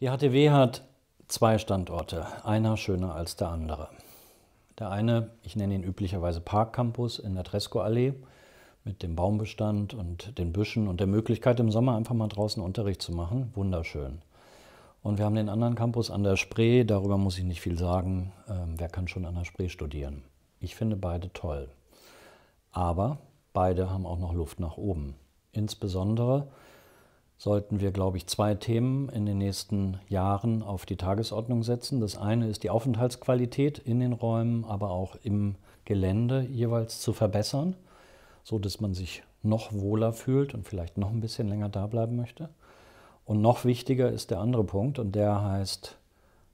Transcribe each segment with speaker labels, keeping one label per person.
Speaker 1: Die HTW hat zwei Standorte, einer schöner als der andere. Der eine, ich nenne ihn üblicherweise Parkcampus in der Tresco-Allee mit dem Baumbestand und den Büschen und der Möglichkeit, im Sommer einfach mal draußen Unterricht zu machen. Wunderschön. Und wir haben den anderen Campus an der Spree, darüber muss ich nicht viel sagen. Ähm, wer kann schon an der Spree studieren? Ich finde beide toll. Aber beide haben auch noch Luft nach oben. Insbesondere sollten wir, glaube ich, zwei Themen in den nächsten Jahren auf die Tagesordnung setzen. Das eine ist die Aufenthaltsqualität in den Räumen, aber auch im Gelände jeweils zu verbessern, so dass man sich noch wohler fühlt und vielleicht noch ein bisschen länger da bleiben möchte. Und noch wichtiger ist der andere Punkt und der heißt,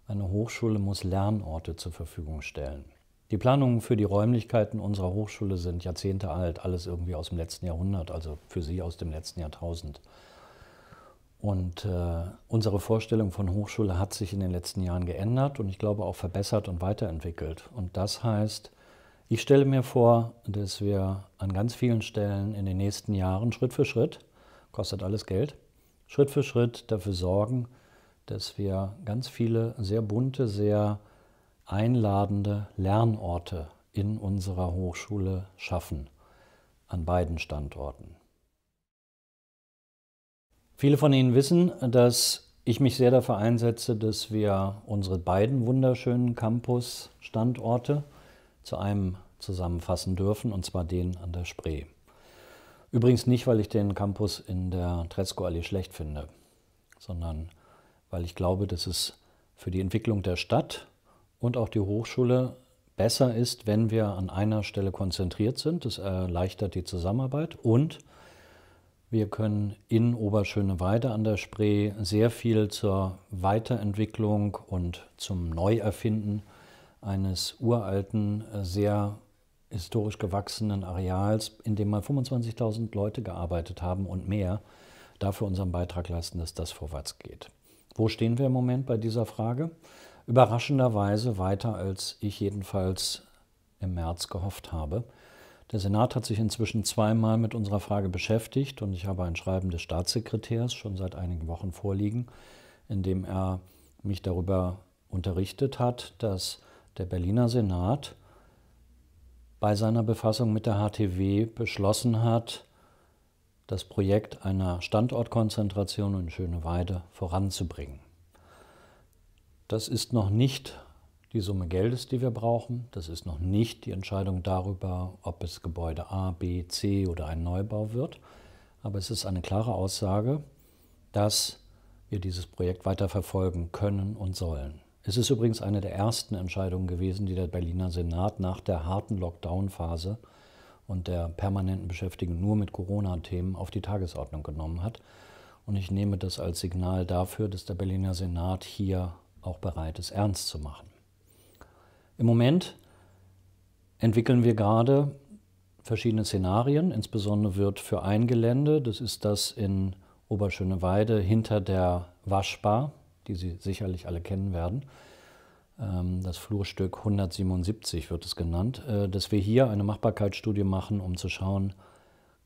Speaker 1: eine Hochschule muss Lernorte zur Verfügung stellen. Die Planungen für die Räumlichkeiten unserer Hochschule sind Jahrzehnte alt, alles irgendwie aus dem letzten Jahrhundert, also für Sie aus dem letzten Jahrtausend. Und äh, unsere Vorstellung von Hochschule hat sich in den letzten Jahren geändert und ich glaube auch verbessert und weiterentwickelt. Und das heißt, ich stelle mir vor, dass wir an ganz vielen Stellen in den nächsten Jahren Schritt für Schritt, kostet alles Geld, Schritt für Schritt dafür sorgen, dass wir ganz viele sehr bunte, sehr einladende Lernorte in unserer Hochschule schaffen, an beiden Standorten. Viele von Ihnen wissen, dass ich mich sehr dafür einsetze, dass wir unsere beiden wunderschönen Campus-Standorte zu einem zusammenfassen dürfen, und zwar den an der Spree. Übrigens nicht, weil ich den Campus in der Tresco-Allee schlecht finde, sondern weil ich glaube, dass es für die Entwicklung der Stadt und auch die Hochschule besser ist, wenn wir an einer Stelle konzentriert sind. Das erleichtert die Zusammenarbeit und wir können in Oberschöneweide an der Spree sehr viel zur Weiterentwicklung und zum Neuerfinden eines uralten, äh, sehr historisch gewachsenen Areals, in dem mal 25.000 Leute gearbeitet haben und mehr, dafür unseren Beitrag leisten, dass das vorwärts geht. Wo stehen wir im Moment bei dieser Frage? Überraschenderweise weiter, als ich jedenfalls im März gehofft habe. Der Senat hat sich inzwischen zweimal mit unserer Frage beschäftigt und ich habe ein Schreiben des Staatssekretärs schon seit einigen Wochen vorliegen, in dem er mich darüber unterrichtet hat, dass der Berliner Senat bei seiner Befassung mit der HTW beschlossen hat, das Projekt einer Standortkonzentration in Schöneweide voranzubringen. Das ist noch nicht die Summe Geldes, die wir brauchen. Das ist noch nicht die Entscheidung darüber, ob es Gebäude A, B, C oder ein Neubau wird. Aber es ist eine klare Aussage, dass wir dieses Projekt weiter verfolgen können und sollen. Es ist übrigens eine der ersten Entscheidungen gewesen, die der Berliner Senat nach der harten Lockdown-Phase und der permanenten Beschäftigung nur mit Corona-Themen auf die Tagesordnung genommen hat. Und ich nehme das als Signal dafür, dass der Berliner Senat hier auch bereit ist, ernst zu machen. Im Moment entwickeln wir gerade verschiedene Szenarien. Insbesondere wird für ein Gelände, das ist das in Oberschöneweide hinter der Waschbar, die Sie sicherlich alle kennen werden, ähm, das Flurstück 177 wird es genannt, äh, dass wir hier eine Machbarkeitsstudie machen, um zu schauen,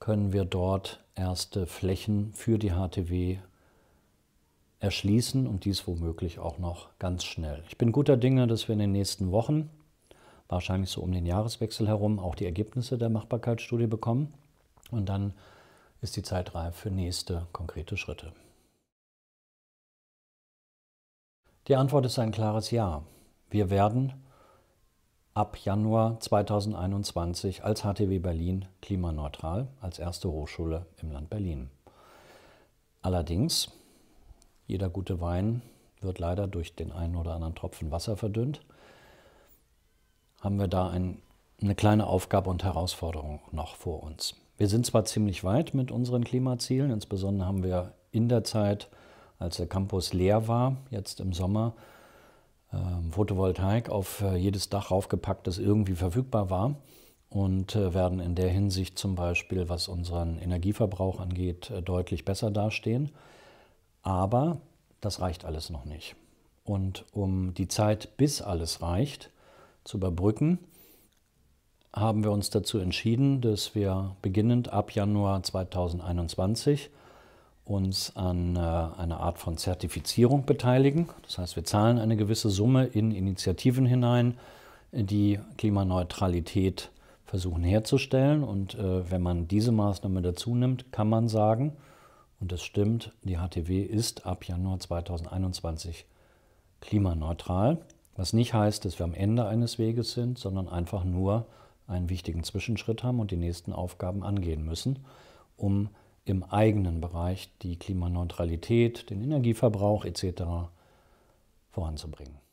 Speaker 1: können wir dort erste Flächen für die HTW erschließen und dies womöglich auch noch ganz schnell. Ich bin guter Dinge, dass wir in den nächsten Wochen, wahrscheinlich so um den Jahreswechsel herum, auch die Ergebnisse der Machbarkeitsstudie bekommen. Und dann ist die Zeit reif für nächste konkrete Schritte. Die Antwort ist ein klares Ja. Wir werden ab Januar 2021 als HTW Berlin klimaneutral, als erste Hochschule im Land Berlin. Allerdings jeder gute Wein wird leider durch den einen oder anderen Tropfen Wasser verdünnt. Haben wir da ein, eine kleine Aufgabe und Herausforderung noch vor uns. Wir sind zwar ziemlich weit mit unseren Klimazielen, insbesondere haben wir in der Zeit, als der Campus leer war, jetzt im Sommer, ähm, Photovoltaik auf äh, jedes Dach raufgepackt, das irgendwie verfügbar war und äh, werden in der Hinsicht zum Beispiel, was unseren Energieverbrauch angeht, äh, deutlich besser dastehen. Aber das reicht alles noch nicht. Und um die Zeit, bis alles reicht, zu überbrücken, haben wir uns dazu entschieden, dass wir beginnend ab Januar 2021 uns an äh, einer Art von Zertifizierung beteiligen. Das heißt, wir zahlen eine gewisse Summe in Initiativen hinein, die Klimaneutralität versuchen herzustellen. Und äh, wenn man diese Maßnahme dazu nimmt, kann man sagen, und es stimmt, die HTW ist ab Januar 2021 klimaneutral. Was nicht heißt, dass wir am Ende eines Weges sind, sondern einfach nur einen wichtigen Zwischenschritt haben und die nächsten Aufgaben angehen müssen, um im eigenen Bereich die Klimaneutralität, den Energieverbrauch etc. voranzubringen.